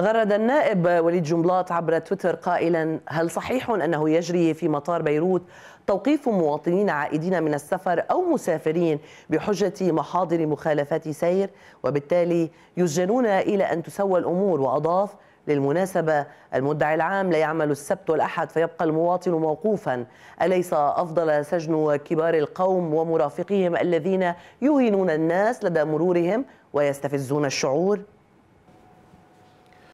غرد النائب وليد جملاط عبر تويتر قائلا هل صحيح أنه يجري في مطار بيروت توقيف مواطنين عائدين من السفر أو مسافرين بحجة محاضر مخالفات سير وبالتالي يسجنون إلى أن تسوى الأمور وأضاف للمناسبة المدعي العام لا يعمل السبت والأحد فيبقى المواطن موقوفا أليس أفضل سجن كبار القوم ومرافقهم الذين يهينون الناس لدى مرورهم ويستفزون الشعور؟